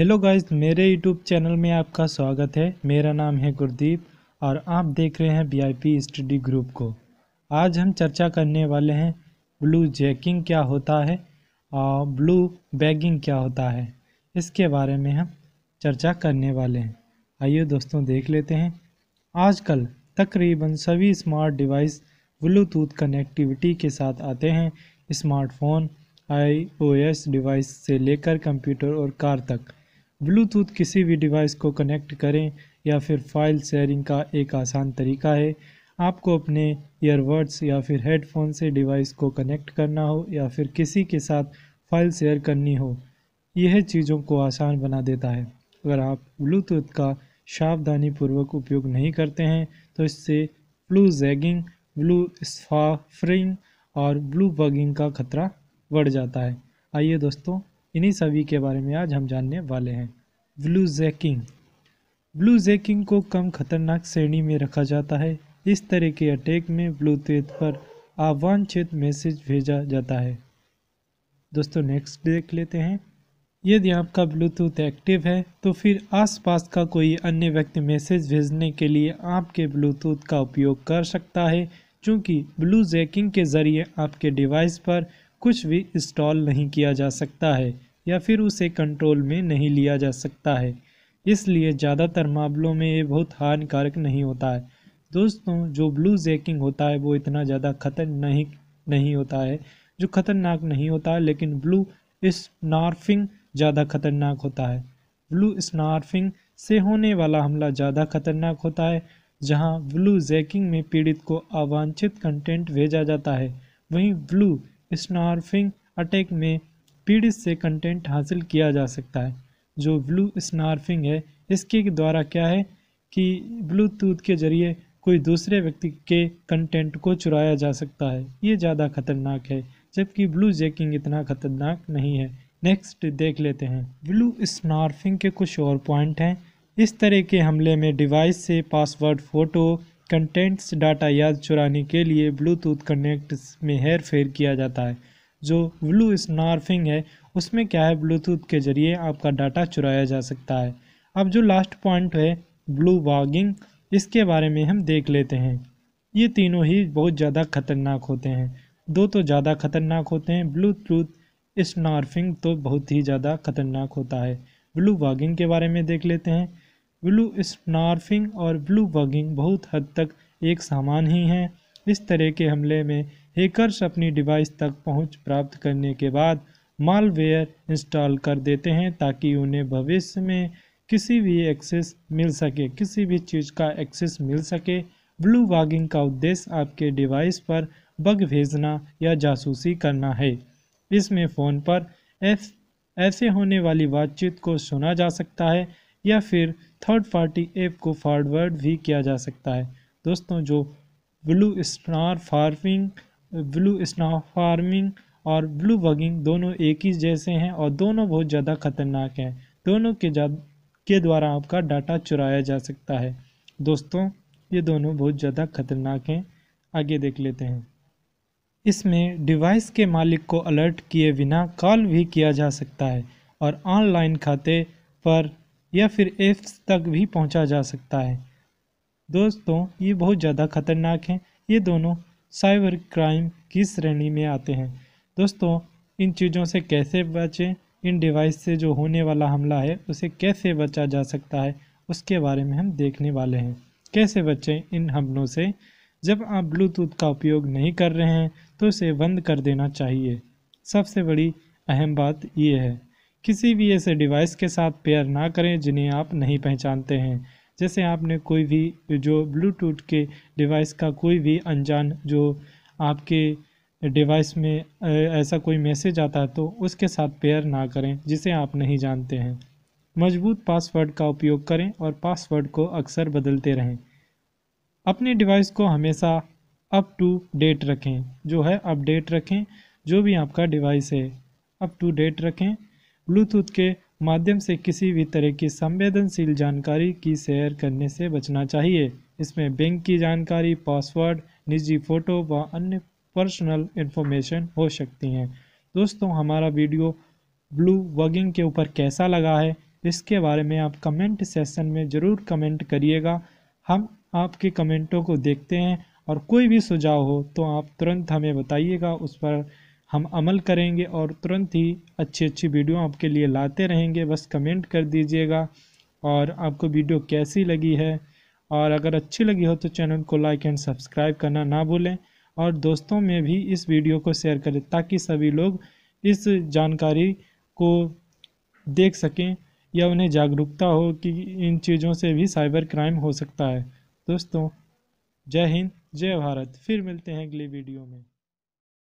hello guys मेरे YouTube channel में आपका स्वागत है मेरा नाम है गुरदीप और आप देख रहे हैं वीआईपी स्टडी ग्रुप को आज हम चर्चा करने वाले हैं ब्लू जैकिंग क्या होता है और ब्लू बैगिंग क्या होता है इसके बारे में हम चर्चा करने वाले हैं आइए दोस्तों देख लेते हैं आजकल तकरीबन सभी स्मार्ट डिवाइस ब्लूटूथ कनेक्टिविटी के साथ आते हैं स्मार्टफ़ोन आईओएस डिवाइस से लेकर कंप्यूटर और कार तक ब्लूटूथ किसी भी डिवाइस को कनेक्ट करें या फिर फाइल शेयरिंग का एक आसान तरीका है आपको अपने ईयरबड्स या फिर हेडफोन से डिवाइस को कनेक्ट करना हो या फिर किसी के साथ फाइल शेयर करनी हो यह चीज़ों को आसान बना देता है अगर आप ब्लूटूथ का सावधानी पूर्वक उपयोग नहीं करते हैं तो इससे ब्लू जैगिंग ब्लू स्फाफरिंग और ब्लू बगिंग का खतरा बढ़ जाता है आइए दोस्तों इन्हीं सभी के बारे में आज हम जानने वाले हैं ब्लू जैकिंग ब्लू जैकिंग को कम खतरनाक श्रेणी में रखा जाता है इस तरह के अटैक में ब्लूटूथ पर अवांछित मैसेज भेजा जाता है दोस्तों नेक्स्ट देख लेते हैं यदि आपका ब्लूटूथ एक्टिव है तो फिर आसपास का कोई अन्य व्यक्ति मैसेज भेजने के लिए आपके ब्लूटूथ का उपयोग कर सकता है क्योंकि ब्लू जैकिंग के ज़रिए आपके डिवाइस पर कुछ भी इंस्टॉल नहीं किया जा सकता है या फिर उसे कंट्रोल में नहीं लिया जा सकता है इसलिए ज़्यादातर मामलों में ये बहुत हानिकारक नहीं होता है दोस्तों जो ब्लू जैकिंग होता है वो इतना ज़्यादा खतरनाक नहीं नहीं होता है जो खतरनाक नहीं होता है लेकिन ब्लू स्नार्फिंग ज़्यादा खतरनाक होता है ब्लू स्नार्फिंग से होने वाला हमला ज़्यादा खतरनाक होता है जहां ब्लू जैकिंग में पीड़ित को अवांछित कंटेंट भेजा जाता है वहीं ब्लू स्नार्फिंग अटैक में पीड़ित से कंटेंट हासिल किया जा सकता है जो ब्लू स्नार्फिंग है इसके द्वारा क्या है कि ब्लूटूथ के ज़रिए कोई दूसरे व्यक्ति के कंटेंट को चुराया जा सकता है ये ज़्यादा खतरनाक है जबकि ब्लू जैकिंग इतना खतरनाक नहीं है नेक्स्ट देख लेते हैं ब्लू स्नार्फिंग के कुछ और पॉइंट हैं इस तरह के हमले में डिवाइस से पासवर्ड फ़ोटो कंटेंट्स डाटा याद चुराने के लिए ब्लूटूथ कनेक्ट में हेर फेर किया जाता है जो ब्लू स्नार्फिंग है उसमें क्या है ब्लूटूथ के ज़रिए आपका डाटा चुराया जा सकता है अब जो लास्ट पॉइंट है ब्लू वॉगिंग इसके बारे में हम देख लेते हैं ये तीनों ही बहुत ज़्यादा खतरनाक होते हैं दो तो ज़्यादा खतरनाक होते हैं ब्लूटूथ स्नार्फिंग तो बहुत ही ज़्यादा खतरनाक होता है ब्लू वॉगिंग के बारे में देख लेते हैं ब्लू स्नार्फिंग और ब्लू वॉगिंग बहुत हद तक एक सामान ही हैं इस तरह के हमले में हैकर्स अपनी डिवाइस तक पहुंच प्राप्त करने के बाद मालवेयर इंस्टॉल कर देते हैं ताकि उन्हें भविष्य में किसी भी एक्सेस मिल सके किसी भी चीज़ का एक्सेस मिल सके ब्लू वागिंग का उद्देश्य आपके डिवाइस पर बग भेजना या जासूसी करना है इसमें फ़ोन पर एफ ऐसे होने वाली बातचीत को सुना जा सकता है या फिर थर्ड पार्टी ऐप को फॉरवर्ड भी किया जा सकता है दोस्तों जो blue blue snarfing और ब्लू बगिंग दोनों एक ही जैसे हैं और दोनों बहुत ज़्यादा खतरनाक हैं दोनों के जा के द्वारा आपका डाटा चुराया जा सकता है दोस्तों ये दोनों बहुत ज़्यादा खतरनाक हैं आगे देख लेते हैं इसमें डिवाइस के मालिक को अलर्ट किए बिना कॉल भी किया जा सकता है और ऑनलाइन खाते पर या फिर एप्स तक भी पहुंचा जा सकता है दोस्तों ये बहुत ज़्यादा खतरनाक हैं ये दोनों साइबर क्राइम किस श्रेणी में आते हैं दोस्तों इन चीज़ों से कैसे बचें इन डिवाइस से जो होने वाला हमला है उसे कैसे बचा जा सकता है उसके बारे में हम देखने वाले हैं कैसे बचें इन हमलों से जब आप ब्लूटूथ का उपयोग नहीं कर रहे हैं तो उसे बंद कर देना चाहिए सबसे बड़ी अहम बात ये है किसी भी ऐसे डिवाइस के साथ पेयर ना करें जिन्हें आप नहीं पहचानते हैं जैसे आपने कोई भी जो ब्लूटूथ के डिवाइस का कोई भी अनजान जो आपके डिवाइस में ऐसा कोई मैसेज आता है तो उसके साथ पेयर ना करें जिसे आप नहीं जानते हैं मजबूत पासवर्ड का उपयोग करें और पासवर्ड को अक्सर बदलते रहें अपने डिवाइस को हमेशा अप टू डेट रखें जो है अपडेट रखें जो भी आपका डिवाइस है अप टू डेट रखें ब्लूटूथ के माध्यम से किसी भी तरह की संवेदनशील जानकारी की शेयर करने से बचना चाहिए इसमें बैंक की जानकारी पासवर्ड निजी फ़ोटो व अन्य पर्सनल इन्फॉर्मेशन हो सकती हैं दोस्तों हमारा वीडियो ब्लू वगिंग के ऊपर कैसा लगा है इसके बारे में आप कमेंट सेशन में ज़रूर कमेंट करिएगा हम आपके कमेंटों को देखते हैं और कोई भी सुझाव हो तो आप तुरंत हमें बताइएगा उस पर हम अमल करेंगे और तुरंत ही अच्छी अच्छी वीडियो आपके लिए लाते रहेंगे बस कमेंट कर दीजिएगा और आपको वीडियो कैसी लगी है और अगर अच्छी लगी हो तो चैनल को लाइक एंड सब्सक्राइब करना ना भूलें और दोस्तों में भी इस वीडियो को शेयर करें ताकि सभी लोग इस जानकारी को देख सकें या उन्हें जागरूकता हो कि इन चीज़ों से भी साइबर क्राइम हो सकता है दोस्तों जय हिंद जय भारत फिर मिलते हैं अगली वीडियो में